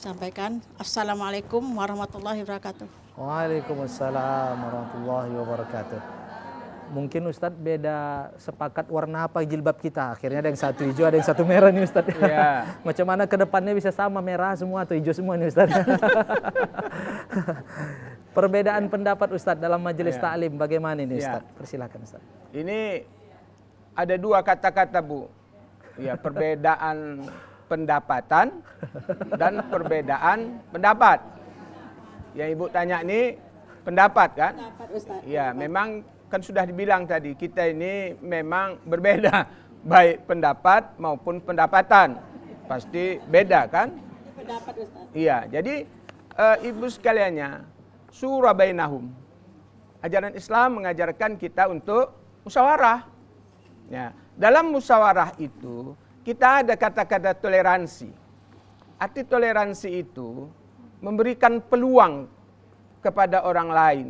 sampaikan assalamualaikum warahmatullahi wabarakatuh Waalaikumsalam warahmatullahi wabarakatuh. Mungkin Ustadz beda sepakat warna apa jilbab kita. Akhirnya ada yang satu hijau, ada yang satu merah nih Ustadz. Yeah. Macam mana ke depannya bisa sama merah semua atau hijau semua nih Ustadz. Perbedaan yeah. pendapat Ustadz dalam majelis yeah. taklim bagaimana ini iya. Ustadz? Yeah. Persilakan Ustadz. Ini ada dua kata-kata Bu. Ya, perbedaan pendapatan dan perbedaan pendapat. Yang Ibu tanya ini pendapat kan? Pendapat Ustaz. Ya, memang kan sudah dibilang tadi kita ini memang berbeda baik pendapat maupun pendapatan. Pasti beda kan? Pendapat Ustaz. Iya, jadi e, Ibu sekaliannya surah bainahum. Ajaran Islam mengajarkan kita untuk musyawarah. Ya, dalam musyawarah itu kita ada kata-kata toleransi. Arti toleransi itu memberikan peluang kepada orang lain.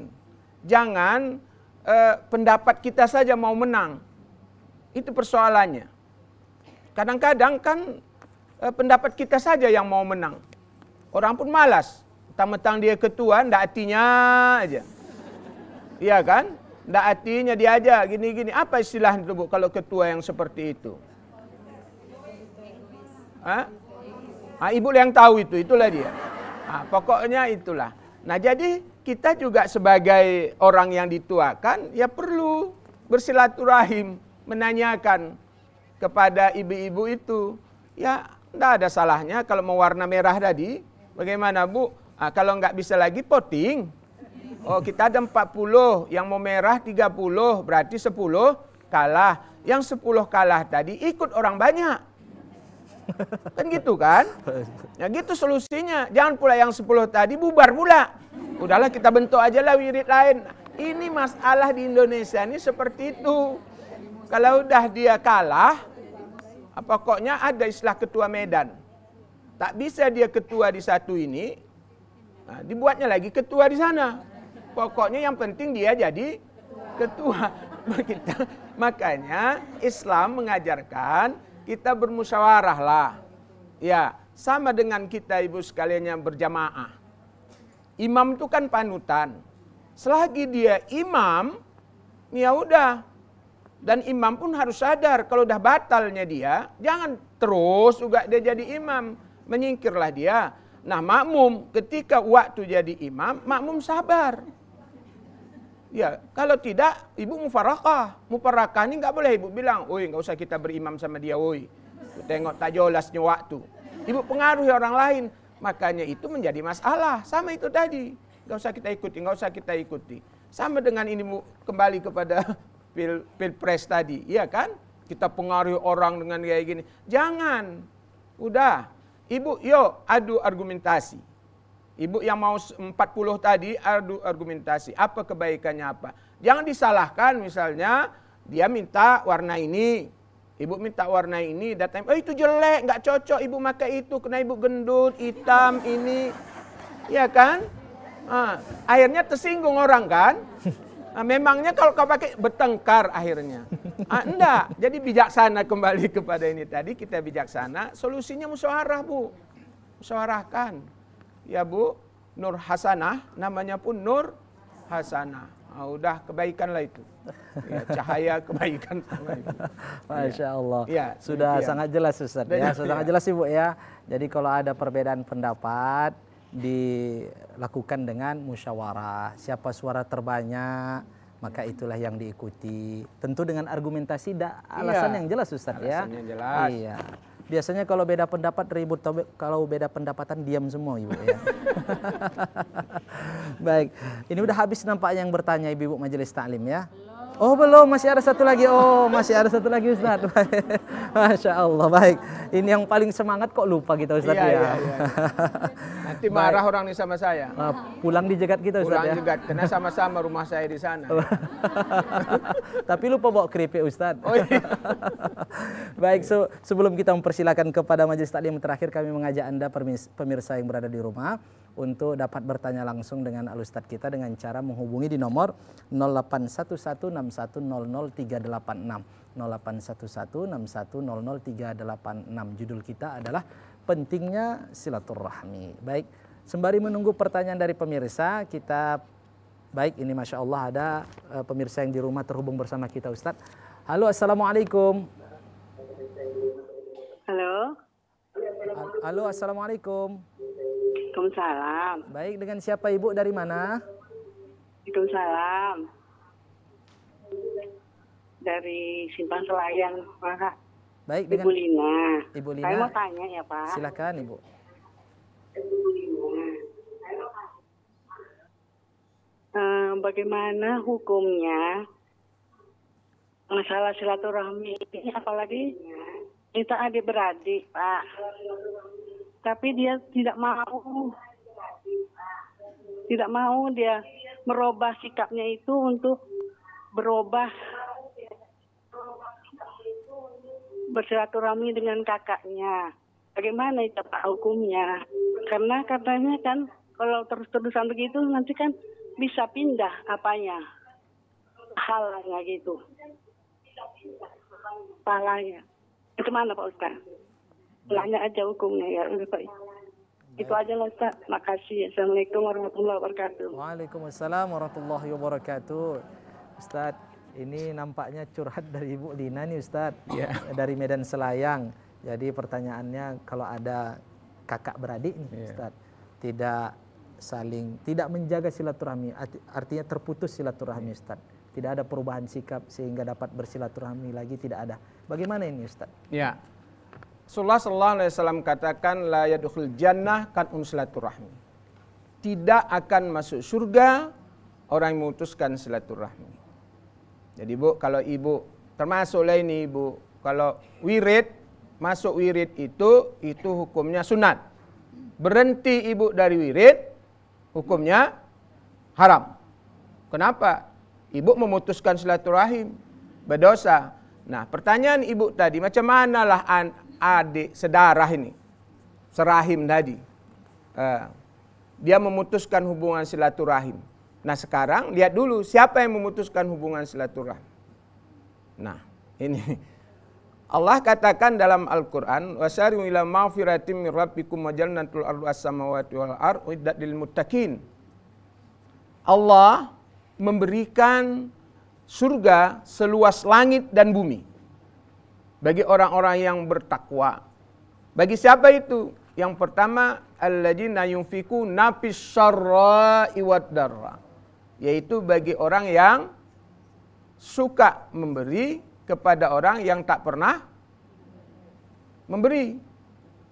Jangan eh, pendapat kita saja mau menang. Itu persoalannya. Kadang-kadang kan eh, pendapat kita saja yang mau menang. Orang pun malas. Tentang dia ketua, ndak hatinya aja. Iya kan? Ndak hatinya dia aja, gini-gini. Apa istilah itu bu kalau ketua yang seperti itu? Hah? Ah, ibu yang tahu itu, itulah dia. Nah, pokoknya itulah. Nah jadi kita juga sebagai orang yang dituakan ya perlu bersilaturahim, menanyakan kepada ibu-ibu itu. Ya tidak ada salahnya kalau mau warna merah tadi, bagaimana bu? Nah, kalau nggak bisa lagi poting. Oh kita ada 40, yang mau merah 30, berarti 10 kalah. Yang 10 kalah tadi ikut orang banyak. Kan gitu kan? Ya gitu solusinya. Jangan pula yang sepuluh tadi bubar pula. Udahlah kita bentuk aja lah wirid lain. Ini masalah di Indonesia ini seperti itu. Kalau udah dia kalah, ah, pokoknya ada istilah ketua Medan. Tak bisa dia ketua di satu ini, nah, dibuatnya lagi ketua di sana. Pokoknya yang penting dia jadi ketua. Makanya Islam mengajarkan kita bermusyawarah lah. Ya, sama dengan kita ibu sekalian yang berjamaah. Imam itu kan panutan. Selagi dia imam, ya udah. Dan imam pun harus sadar kalau udah batalnya dia, jangan terus juga dia jadi imam. Menyingkirlah dia. Nah makmum ketika waktu jadi imam, makmum sabar. Ya, kalau tidak ibu mufarakah. Mufarakah ini enggak boleh ibu bilang, "Oi, enggak usah kita berimam sama dia, oi." Tengok tak jelasnya waktu. Ibu pengaruhi orang lain, makanya itu menjadi masalah. Sama itu tadi. Enggak usah kita ikuti, enggak usah kita ikuti. Sama dengan ini kembali kepada pil pilpres tadi, iya kan? Kita pengaruhi orang dengan kayak gini. Jangan. Udah. Ibu, yuk adu argumentasi. Ibu yang mau 40 tadi argumentasi. Apa kebaikannya apa? Jangan disalahkan misalnya dia minta warna ini. Ibu minta warna ini datang. Oh itu jelek, nggak cocok ibu pakai itu. Kena ibu gendut, hitam, ini. Iya kan? Ah, akhirnya tersinggung orang kan? Nah, memangnya kalau kau pakai bertengkar akhirnya. Ah, enggak. Jadi bijaksana kembali kepada ini tadi. Kita bijaksana. Solusinya musyawarah bu. Musyawarahkan ya Bu, Nur Hasanah, namanya pun Nur Hasanah. Nah, udah kebaikan lah itu. Ya, cahaya kebaikan Masya iya. Allah. Ya, Sudah ya. sangat jelas Ustaz ya. Iya. Sudah sangat jelas Ibu ya. Jadi kalau ada perbedaan pendapat dilakukan dengan musyawarah. Siapa suara terbanyak maka itulah yang diikuti. Tentu dengan argumentasi dan iya. alasan ya. yang jelas Ustaz ya. alasan ya. Yang jelas. Iya. Biasanya kalau beda pendapat ribut, kalau beda pendapatan diam semua Ibu ya. Baik, ini udah habis nampaknya yang bertanya Ibu, Ibu Majelis Taklim ya. Oh belum, masih ada satu lagi. Oh masih ada satu lagi Ustadz. Masya Allah, baik. Ini yang paling semangat kok lupa kita Ustadz iya, ya. Iya, iya. Nanti marah orang ini sama saya. Uh, pulang dijegat kita Ustadz pulang ya. jegat, karena sama-sama rumah saya di sana. Tapi lupa bawa keripik Ustadz. Oh, iya. baik, so, sebelum kita mempersilahkan kepada majelis taklim terakhir, kami mengajak Anda pemirsa yang berada di rumah untuk dapat bertanya langsung dengan alustad kita dengan cara menghubungi di nomor 08116100386 08116100386 judul kita adalah pentingnya silaturahmi baik sembari menunggu pertanyaan dari pemirsa kita baik ini masya Allah ada eh, pemirsa yang di rumah terhubung bersama kita Ustadz halo assalamualaikum halo halo assalamualaikum Waalaikumsalam. Baik, dengan siapa Ibu dari mana? Waalaikumsalam. Dari Simpang Selayang, Pak. Baik, dengan Ibu Lina. Ibu Lina. Saya mau tanya ya, Pak. Silakan, Ibu. Eh, bagaimana hukumnya masalah silaturahmi ini apalagi kita adik beradik, Pak tapi dia tidak mau tidak mau dia merubah sikapnya itu untuk berubah bersilaturahmi dengan kakaknya. Bagaimana itu Pak hukumnya? Karena katanya kan kalau terus-terusan begitu nanti kan bisa pindah apanya halnya gitu. Palanya. Itu mana Pak Ustaz? pulangnya aja hukumnya ya baik. Itu aja lah Ustaz. Makasih. Assalamualaikum warahmatullahi wabarakatuh. Waalaikumsalam warahmatullahi wabarakatuh. Ustaz, ini nampaknya curhat dari Ibu dina nih Ustaz. Yeah. Dari Medan Selayang. Jadi pertanyaannya kalau ada kakak beradik nih yeah. Ustaz. Tidak saling, tidak menjaga silaturahmi. Artinya terputus silaturahmi ustadz iya. Ustaz. Tidak ada perubahan sikap sehingga dapat bersilaturahmi lagi tidak ada. Bagaimana ini Ustaz? Ya, Rasulullah sallallahu alaihi wasallam katakan la yadkhul jannah kan rahim Tidak akan masuk surga orang yang memutuskan silaturahmi. Jadi Bu, kalau Ibu termasuk lain ini Ibu, kalau wirid masuk wirid itu itu hukumnya sunat. Berhenti Ibu dari wirid hukumnya haram. Kenapa? Ibu memutuskan silaturahim berdosa. Nah, pertanyaan Ibu tadi macam manalah an adik sedarah ini serahim tadi uh, dia memutuskan hubungan silaturahim nah sekarang lihat dulu siapa yang memutuskan hubungan silaturahim nah ini Allah katakan dalam Al-Qur'an wasariu ila maghfiratin min rabbikum wa ardu as-samawati wal Allah memberikan surga seluas langit dan bumi bagi orang-orang yang bertakwa. Bagi siapa itu? Yang pertama alladzina yunfiku nafis syarra iwat darra. Yaitu bagi orang yang suka memberi kepada orang yang tak pernah memberi.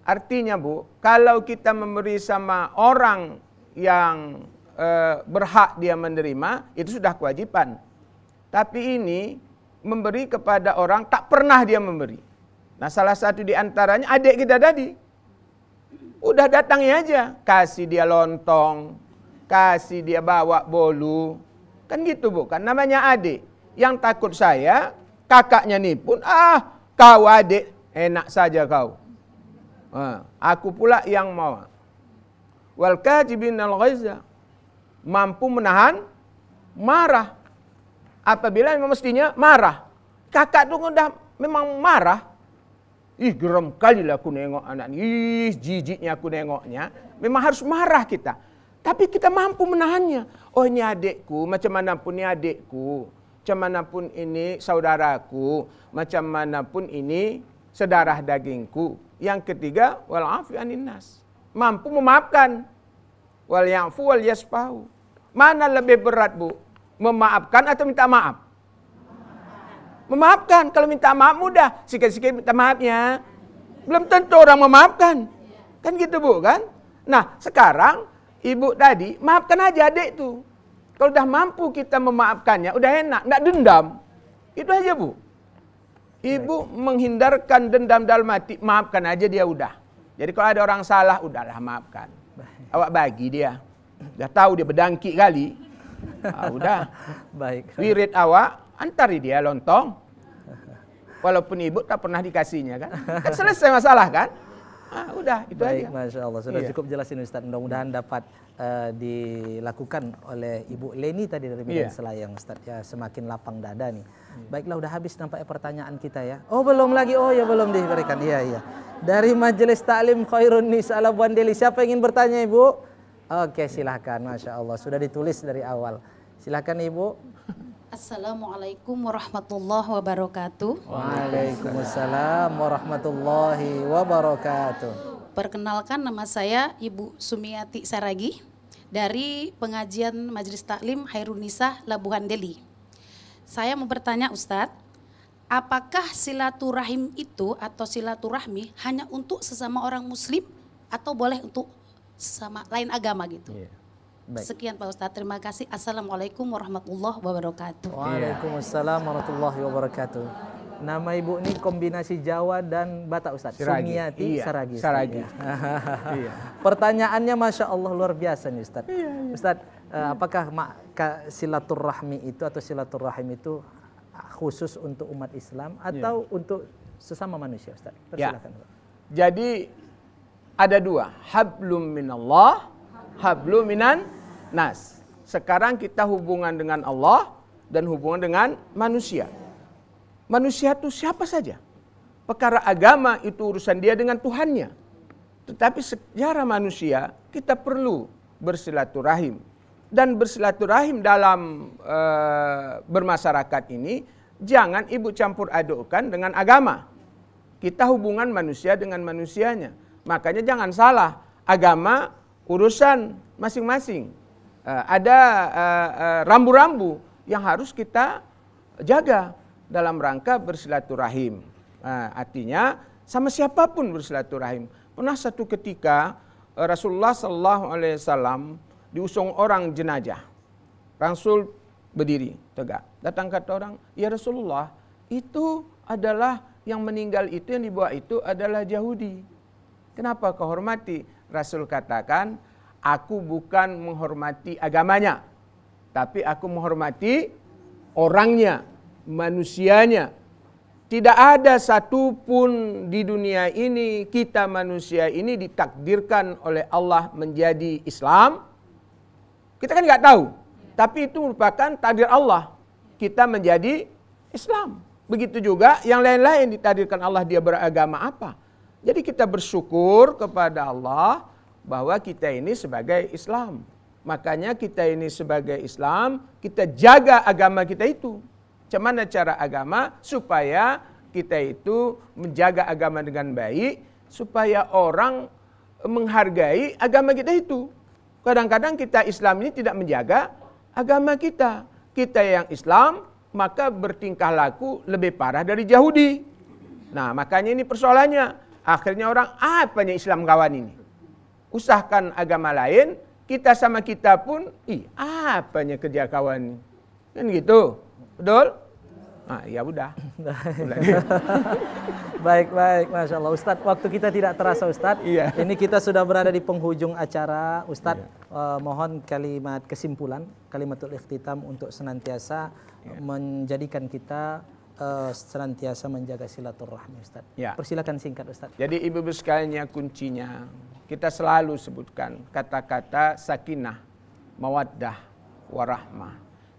Artinya Bu, kalau kita memberi sama orang yang e, berhak dia menerima, itu sudah kewajiban. Tapi ini memberi kepada orang tak pernah dia memberi. Nah, salah satu di antaranya adik kita tadi. Udah datangnya aja, kasih dia lontong, kasih dia bawa bolu. Kan gitu, bukan namanya adik. Yang takut saya, kakaknya nih pun, ah, kau adik, enak saja kau. Nah, aku pula yang mau. Wal kajibin al mampu menahan marah apabila memang mestinya marah. Kakak tu kan dah memang marah. Ih geram kali lah aku nengok anak ni. Ih jijiknya aku nengoknya. Memang harus marah kita. Tapi kita mampu menahannya. Oh ini adikku, macam mana pun ini adikku. Macam mana pun ini saudaraku. Macam mana pun ini sedarah dagingku. Yang ketiga, wal anin nas. Mampu memaafkan. Wal ya'fu wal yaspahu. Mana lebih berat, Bu? Memaafkan atau minta maaf? Memaafkan. Kalau minta maaf mudah, sikit-sikit minta maafnya. Belum tentu orang memaafkan. Kan gitu Bu, kan? Nah, sekarang ibu tadi maafkan aja adik tuh. Kalau udah mampu kita memaafkannya, udah enak, nggak dendam. Itu aja Bu. Ibu menghindarkan dendam dalam hati, maafkan aja dia udah. Jadi kalau ada orang salah, udahlah maafkan. Awak bagi dia. Udah tahu dia berdangki kali. Ah, udah. Baik. Wirid awak, antari dia lontong. Walaupun ibu tak pernah dikasihnya kan. Kan selesai masalah kan. Ah, udah itu Baik, aja. Masya Allah, sudah iya. cukup jelasin Ustaz. Mudah-mudahan dapat uh, dilakukan oleh Ibu Leni tadi dari Medan iya. Selayang Ustaz. Ya, semakin lapang dada nih. Baiklah, udah habis nampaknya pertanyaan kita ya. Oh, belum lagi. Oh, ya belum diberikan. Iya, iya. Dari Majelis Taklim Khairun Nisa Labuan Deli. Siapa yang ingin bertanya, Ibu? Oke, silahkan. Masya Allah, sudah ditulis dari awal. Silahkan Ibu. Assalamualaikum warahmatullahi wabarakatuh. Waalaikumsalam warahmatullahi wabarakatuh. Perkenalkan nama saya Ibu Sumiati Saragi dari pengajian Majelis Taklim Hairunisa Labuhan Deli. Saya mau bertanya Ustadz, apakah silaturahim itu atau silaturahmi hanya untuk sesama orang muslim atau boleh untuk sama lain agama gitu. Yeah. Baik. Sekian Pak Ustadz, terima kasih. Assalamualaikum warahmatullahi wabarakatuh. Waalaikumsalam warahmatullahi wabarakatuh. Nama ibu ini kombinasi Jawa dan Batak Ustadz. Siragi. Sumiati iya. Saragi. Saragi. iya. Pertanyaannya Masya Allah luar biasa nih Ustadz. Iya, iya. Ustadz, iya. apakah silaturahmi itu atau silaturahim itu khusus untuk umat Islam iya. atau iya. untuk sesama manusia Ustadz? Ya. Persilakan. Ya. Jadi ada dua. Hablum minallah, hablum minan nas. Sekarang kita hubungan dengan Allah dan hubungan dengan manusia. Manusia itu siapa saja. Perkara agama itu urusan dia dengan Tuhannya. Tetapi sejarah manusia kita perlu bersilaturahim. Dan bersilaturahim dalam e, bermasyarakat ini jangan ibu campur adukkan dengan agama. Kita hubungan manusia dengan manusianya Makanya jangan salah, agama urusan masing-masing. Eh, ada eh, eh, rambu-rambu yang harus kita jaga dalam rangka bersilaturahim. artinya sama siapapun bersilaturahim. Pernah satu ketika Rasulullah Sallallahu Alaihi Wasallam diusung orang jenajah. Rasul berdiri tegak. Datang kata orang, ya Rasulullah, itu adalah yang meninggal itu yang dibawa itu adalah Yahudi. Kenapa kau hormati? Rasul katakan, aku bukan menghormati agamanya, tapi aku menghormati orangnya, manusianya. Tidak ada satupun di dunia ini kita manusia ini ditakdirkan oleh Allah menjadi Islam. Kita kan nggak tahu, tapi itu merupakan takdir Allah. Kita menjadi Islam. Begitu juga yang lain-lain ditakdirkan Allah dia beragama apa. Jadi kita bersyukur kepada Allah bahwa kita ini sebagai Islam. Makanya kita ini sebagai Islam, kita jaga agama kita itu. Cuman cara agama supaya kita itu menjaga agama dengan baik, supaya orang menghargai agama kita itu. Kadang-kadang kita Islam ini tidak menjaga agama kita. Kita yang Islam, maka bertingkah laku lebih parah dari Yahudi. Nah, makanya ini persoalannya Akhirnya orang, apanya Islam kawan ini? Usahkan agama lain, kita sama kita pun, ih, ah, apanya kerja kawan ini? Kan gitu. Betul? Ah, ya udah. baik, baik. Masya Allah. Ustadz, waktu kita tidak terasa Ustadz. Iya. Ini kita sudah berada di penghujung acara. Ustadz, iya. uh, mohon kalimat kesimpulan, kalimatul ikhtitam untuk senantiasa iya. menjadikan kita uh, senantiasa menjaga silaturahmi Ustaz. Ya. Persilakan singkat Ustaz. Jadi ibu-ibu sekalian kuncinya kita selalu sebutkan kata-kata sakinah, mawaddah, warahmah.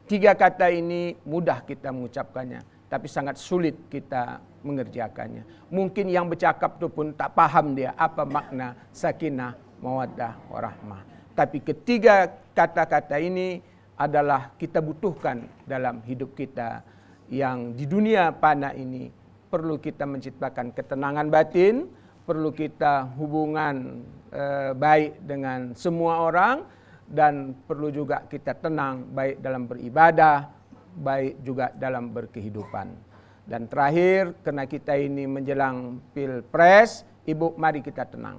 Tiga kata ini mudah kita mengucapkannya, tapi sangat sulit kita mengerjakannya. Mungkin yang bercakap itu pun tak paham dia apa makna sakinah, mawaddah, warahmah. Tapi ketiga kata-kata ini adalah kita butuhkan dalam hidup kita yang di dunia panah ini perlu kita menciptakan ketenangan batin, perlu kita hubungan eh, baik dengan semua orang dan perlu juga kita tenang baik dalam beribadah, baik juga dalam berkehidupan. Dan terakhir, karena kita ini menjelang pilpres, Ibu, mari kita tenang.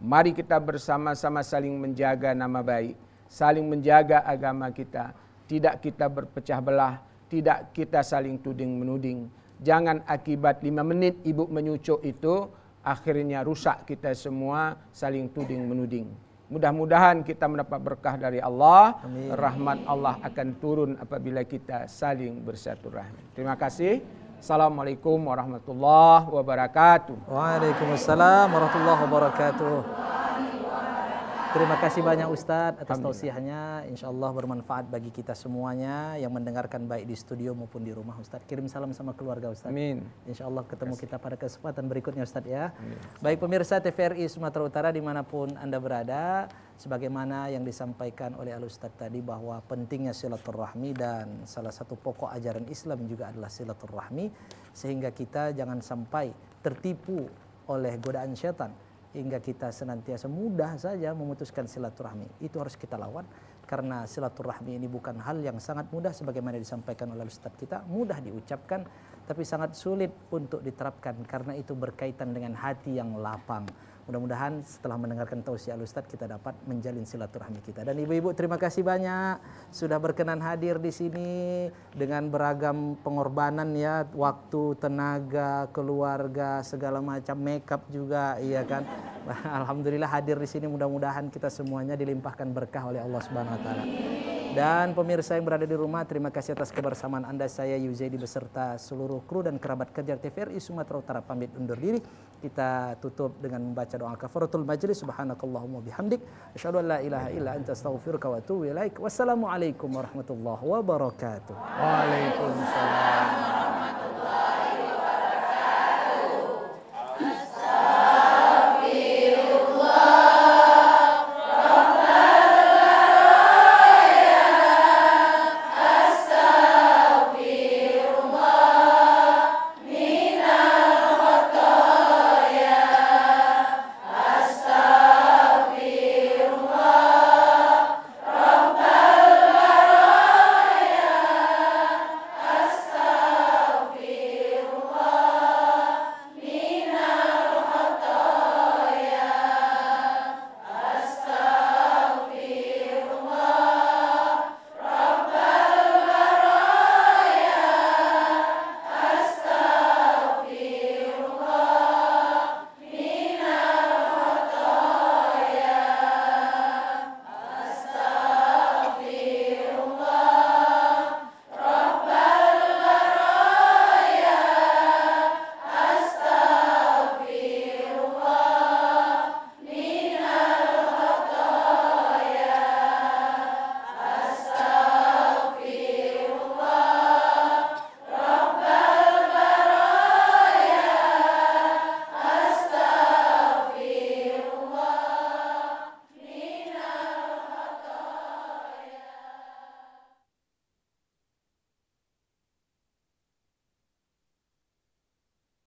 Mari kita bersama-sama saling menjaga nama baik, saling menjaga agama kita, tidak kita berpecah belah, tidak kita saling tuding menuding. Jangan akibat lima menit ibu menyucuk itu akhirnya rusak kita semua saling tuding menuding. Mudah-mudahan kita mendapat berkah dari Allah. Amin. Rahmat Allah akan turun apabila kita saling bersatu rahmat. Terima kasih. Assalamualaikum warahmatullahi wabarakatuh. Waalaikumsalam warahmatullahi wabarakatuh. Terima kasih banyak Ustadz atas tausiahnya. Insya Allah bermanfaat bagi kita semuanya yang mendengarkan baik di studio maupun di rumah Ustadz. Kirim salam sama keluarga Ustadz. Amin. Insya Allah ketemu kita pada kesempatan berikutnya Ustadz ya. Amin. Baik pemirsa TVRI Sumatera Utara dimanapun Anda berada. Sebagaimana yang disampaikan oleh al Ustadz tadi bahwa pentingnya silaturahmi dan salah satu pokok ajaran Islam juga adalah silaturahmi. Sehingga kita jangan sampai tertipu oleh godaan setan hingga kita senantiasa mudah saja memutuskan silaturahmi. Itu harus kita lawan karena silaturahmi ini bukan hal yang sangat mudah sebagaimana disampaikan oleh Ustaz kita, mudah diucapkan tapi sangat sulit untuk diterapkan karena itu berkaitan dengan hati yang lapang mudah-mudahan setelah mendengarkan tausiah Ustaz kita dapat menjalin silaturahmi kita. Dan ibu-ibu terima kasih banyak sudah berkenan hadir di sini dengan beragam pengorbanan ya, waktu, tenaga, keluarga, segala macam makeup juga iya kan. Alhamdulillah hadir di sini mudah-mudahan kita semuanya dilimpahkan berkah oleh Allah Subhanahu wa taala. Dan pemirsa yang berada di rumah, terima kasih atas kebersamaan Anda. Saya Yuzaidi beserta seluruh kru dan kerabat kerja TVRI Sumatera Utara pamit undur diri. Kita tutup dengan membaca doa kafaratul majlis. Subhanakallahumma bihamdik. Asyadu an la ilaha illa anta astaghfiruka wa atubu ilaik. Wassalamualaikum warahmatullahi wabarakatuh. Waalaikumsalam.